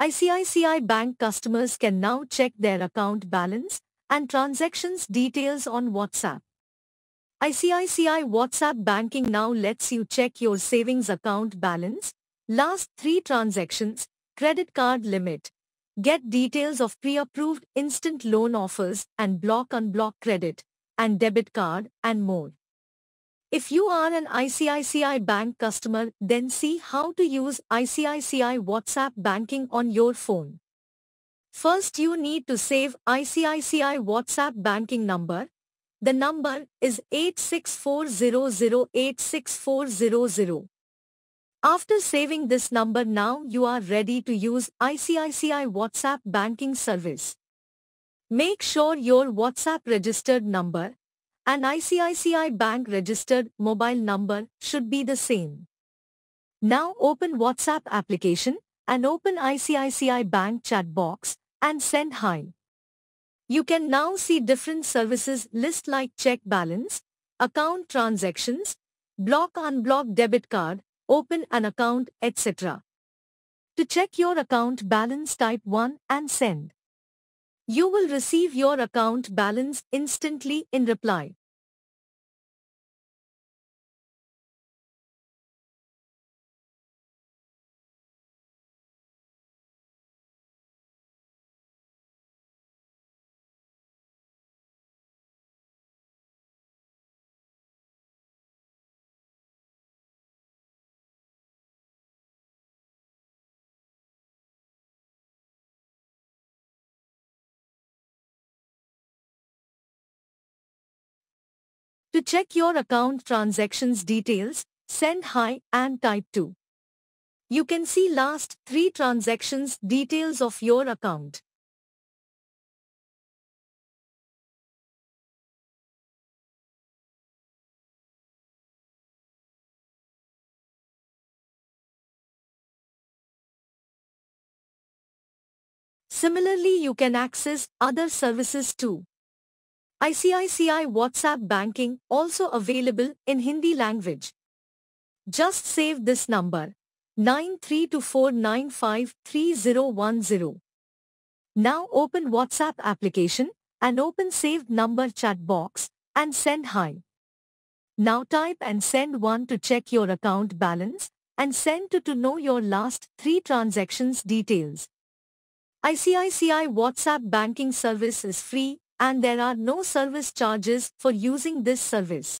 ICICI Bank customers can now check their account balance and transactions details on WhatsApp. ICICI WhatsApp Banking now lets you check your savings account balance, last three transactions, credit card limit. Get details of pre-approved instant loan offers and block unblock credit and debit card and more. If you are an ICICI Bank customer, then see how to use ICICI WhatsApp banking on your phone. First you need to save ICICI WhatsApp banking number. The number is 8640086400. After saving this number now you are ready to use ICICI WhatsApp banking service. Make sure your WhatsApp registered number an ICICI bank registered mobile number should be the same. Now open WhatsApp application and open ICICI bank chat box and send hi. You can now see different services list like check balance, account transactions, block unblock debit card, open an account, etc. To check your account balance type 1 and send. You will receive your account balance instantly in reply. To check your account transactions details, send hi and type 2. You can see last 3 transactions details of your account. Similarly, you can access other services too. ICICI WhatsApp banking also available in Hindi language. Just save this number nine three two four nine five three zero one zero. Now open WhatsApp application and open saved number chat box and send hi. Now type and send 1 to check your account balance and send 2 to know your last 3 transactions details. ICICI WhatsApp banking service is free and there are no service charges for using this service.